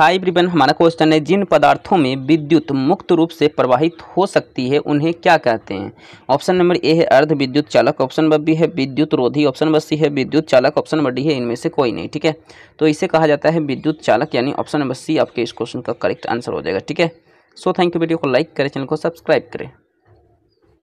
high ब्रिबन हमारा question है जिन पदार्थों में विद्युत मुक्त रूप से प्रवाहित हो सकती है उन्हें क्या कहते हैं ऑप्शन नंबर ए है अर्ध विद्युत चालक ऑप्शन नंबर बी है विद्युत रोधी ऑप्शन नंबर सी है विद्युत चालक ऑप्शन नंबर डी है इनमें से कोई नहीं ठीक है तो इसे कहा जाता है विद्युत चालक यानी ऑप्शन नंबर सी आपके इस क्वेश्चन का करेक्ट आंसर हो जाएगा ठीक है सो थैंक यू वीडियो को लाइक करें चैनल को सब्सक्राइब करें